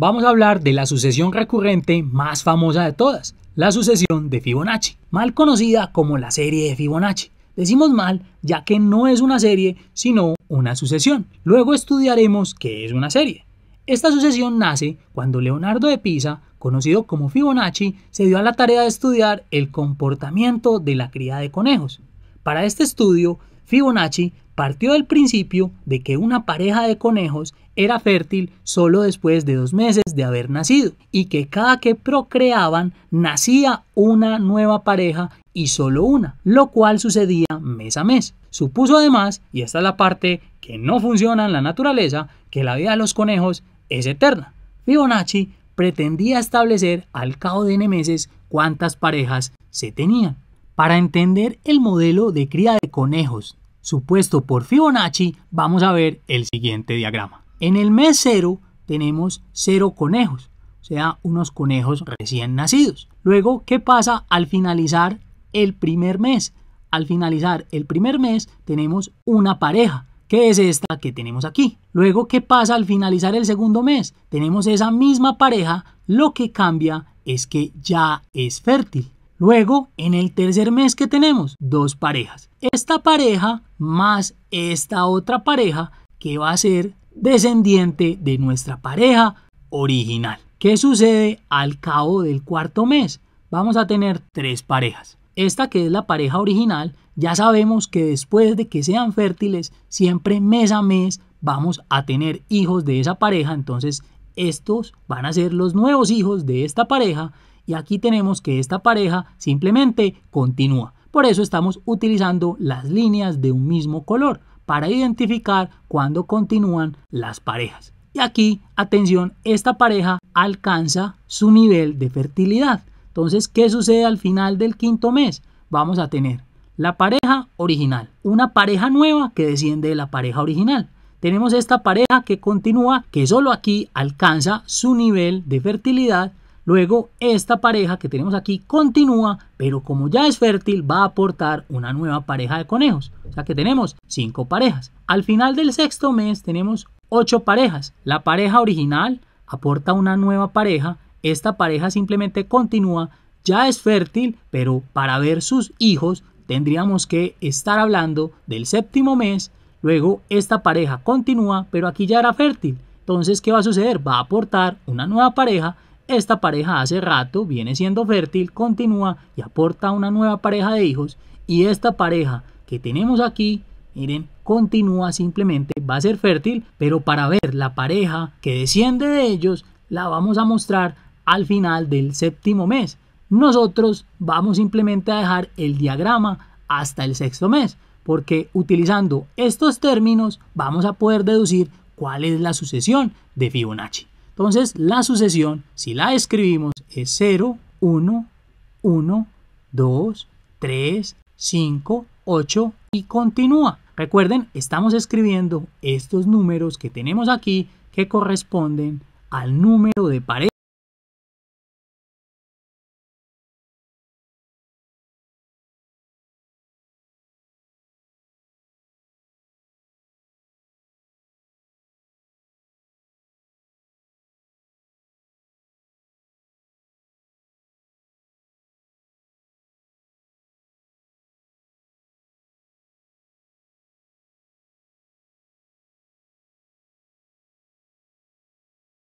vamos a hablar de la sucesión recurrente más famosa de todas, la sucesión de Fibonacci, mal conocida como la serie de Fibonacci. Decimos mal ya que no es una serie, sino una sucesión. Luego estudiaremos qué es una serie. Esta sucesión nace cuando Leonardo de Pisa, conocido como Fibonacci, se dio a la tarea de estudiar el comportamiento de la cría de conejos. Para este estudio, Fibonacci partió del principio de que una pareja de conejos era fértil solo después de dos meses de haber nacido y que cada que procreaban nacía una nueva pareja y solo una, lo cual sucedía mes a mes. Supuso además, y esta es la parte que no funciona en la naturaleza, que la vida de los conejos es eterna. Fibonacci pretendía establecer al cabo de n meses cuántas parejas se tenían. Para entender el modelo de cría de conejos supuesto por Fibonacci, vamos a ver el siguiente diagrama. En el mes cero tenemos cero conejos, o sea, unos conejos recién nacidos. Luego, ¿qué pasa al finalizar el primer mes? Al finalizar el primer mes tenemos una pareja, que es esta que tenemos aquí. Luego, ¿qué pasa al finalizar el segundo mes? Tenemos esa misma pareja, lo que cambia es que ya es fértil. Luego, en el tercer mes que tenemos, dos parejas. Esta pareja más esta otra pareja que va a ser descendiente de nuestra pareja original. ¿Qué sucede al cabo del cuarto mes? Vamos a tener tres parejas. Esta que es la pareja original, ya sabemos que después de que sean fértiles, siempre mes a mes vamos a tener hijos de esa pareja, entonces estos van a ser los nuevos hijos de esta pareja y aquí tenemos que esta pareja simplemente continúa. Por eso estamos utilizando las líneas de un mismo color para identificar cuándo continúan las parejas. Y aquí, atención, esta pareja alcanza su nivel de fertilidad. Entonces, ¿qué sucede al final del quinto mes? Vamos a tener la pareja original, una pareja nueva que desciende de la pareja original. Tenemos esta pareja que continúa, que solo aquí alcanza su nivel de fertilidad Luego, esta pareja que tenemos aquí continúa, pero como ya es fértil, va a aportar una nueva pareja de conejos. O sea que tenemos cinco parejas. Al final del sexto mes tenemos ocho parejas. La pareja original aporta una nueva pareja. Esta pareja simplemente continúa, ya es fértil, pero para ver sus hijos tendríamos que estar hablando del séptimo mes. Luego esta pareja continúa, pero aquí ya era fértil. Entonces, ¿qué va a suceder? Va a aportar una nueva pareja esta pareja hace rato viene siendo fértil, continúa y aporta una nueva pareja de hijos. Y esta pareja que tenemos aquí, miren, continúa simplemente, va a ser fértil, pero para ver la pareja que desciende de ellos, la vamos a mostrar al final del séptimo mes. Nosotros vamos simplemente a dejar el diagrama hasta el sexto mes, porque utilizando estos términos vamos a poder deducir cuál es la sucesión de Fibonacci. Entonces, la sucesión, si la escribimos, es 0, 1, 1, 2, 3, 5, 8 y continúa. Recuerden, estamos escribiendo estos números que tenemos aquí que corresponden al número de pareja.